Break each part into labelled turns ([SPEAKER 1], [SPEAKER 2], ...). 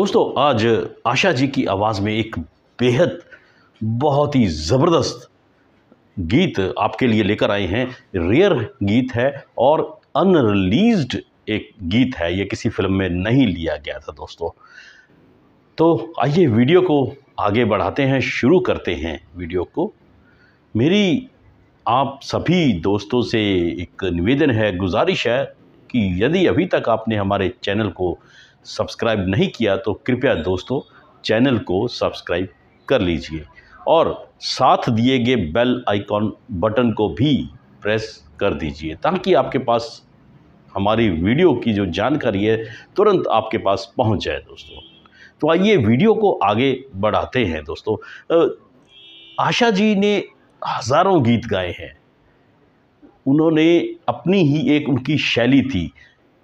[SPEAKER 1] दोस्तों आज आशा जी की आवाज़ में एक बेहद बहुत ही ज़बरदस्त गीत आपके लिए लेकर आए हैं रेयर गीत है और अनरिलीज एक गीत है ये किसी फिल्म में नहीं लिया गया था दोस्तों तो आइए वीडियो को आगे बढ़ाते हैं शुरू करते हैं वीडियो को मेरी आप सभी दोस्तों से एक निवेदन है गुजारिश है कि यदि अभी तक आपने हमारे चैनल को सब्सक्राइब नहीं किया तो कृपया दोस्तों चैनल को सब्सक्राइब कर लीजिए और साथ दिए गए बेल आइकॉन बटन को भी प्रेस कर दीजिए ताकि आपके पास हमारी वीडियो की जो जानकारी है तुरंत आपके पास पहुंच जाए दोस्तों तो आइए वीडियो को आगे बढ़ाते हैं दोस्तों आशा जी ने हज़ारों गीत गाए हैं उन्होंने अपनी ही एक उनकी शैली थी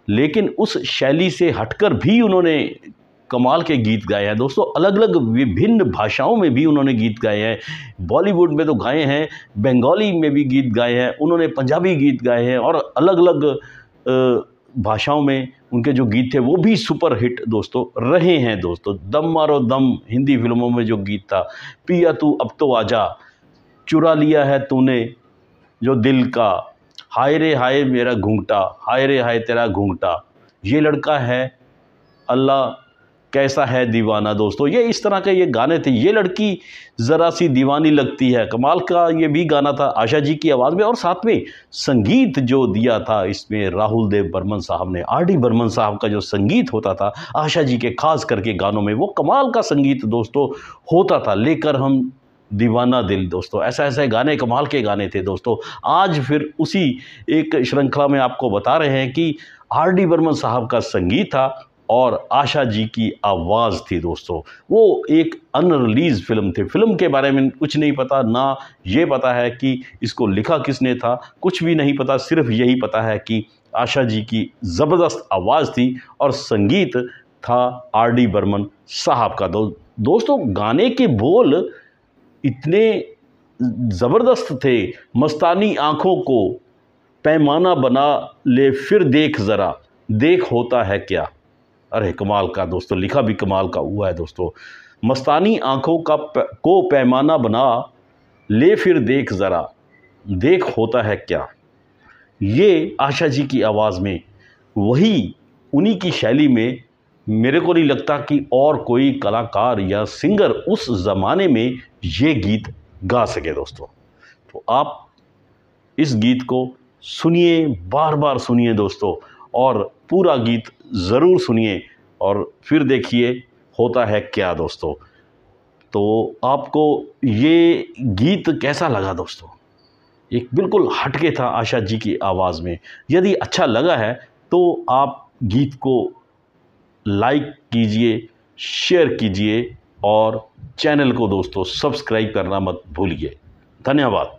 [SPEAKER 1] लेकिन उस शैली से हटकर भी उन्होंने कमाल के गीत गाए हैं दोस्तों अलग अलग विभिन्न भाषाओं में भी उन्होंने गीत गाए हैं बॉलीवुड में तो गाए हैं बंगाली में भी गीत गाए हैं उन्होंने पंजाबी गीत गाए हैं और अलग अलग भाषाओं में उनके जो गीत थे वो भी सुपर हिट दोस्तों रहे हैं दोस्तों दम मारो दम हिंदी फिल्मों में जो गीत था पिया तू अब तो आजा चुरा लिया है तूने जो दिल का हाय रे हाय मेरा घूंघटा हाय रे हाय तेरा घूंघटा ये लड़का है अल्लाह कैसा है दीवाना दोस्तों ये इस तरह के ये गाने थे ये लड़की ज़रा सी दीवानी लगती है कमाल का ये भी गाना था आशा जी की आवाज़ में और साथ में संगीत जो दिया था इसमें राहुल देव बर्मन साहब ने आर डी बर्मन साहब का जो संगीत होता था आशा जी के खास करके गानों में वो कमाल का संगीत दोस्तों होता था लेकर हम दीवाना दिल दोस्तों ऐसे ऐसे गाने कमाल के गाने थे दोस्तों आज फिर उसी एक श्रृंखला में आपको बता रहे हैं कि आर डी बर्मन साहब का संगीत था और आशा जी की आवाज़ थी दोस्तों वो एक अनरिलीज़ फिल्म थी फिल्म के बारे में कुछ नहीं पता ना ये पता है कि इसको लिखा किसने था कुछ भी नहीं पता सिर्फ यही पता है कि आशा जी की ज़बरदस्त आवाज़ थी और संगीत था आर डी बर्मन साहब का दो, दोस्तों गाने के बोल इतने ज़बरदस्त थे मस्तानी आँखों को पैमाना बना ले फिर देख ज़रा देख होता है क्या अरे कमाल का दोस्तों लिखा भी कमाल का हुआ है दोस्तों मस्तानी आँखों का प, को पैमाना बना ले फिर देख ज़रा देख होता है क्या ये आशा जी की आवाज़ में वही उन्हीं की शैली में मेरे को नहीं लगता कि और कोई कलाकार या सिंगर उस ज़माने में ये गीत गा सके दोस्तों तो आप इस गीत को सुनिए बार बार सुनिए दोस्तों और पूरा गीत ज़रूर सुनिए और फिर देखिए होता है क्या दोस्तों तो आपको ये गीत कैसा लगा दोस्तों एक बिल्कुल हटके था आशा जी की आवाज़ में यदि अच्छा लगा है तो आप गीत को लाइक कीजिए शेयर कीजिए और चैनल को दोस्तों सब्सक्राइब करना मत भूलिए धन्यवाद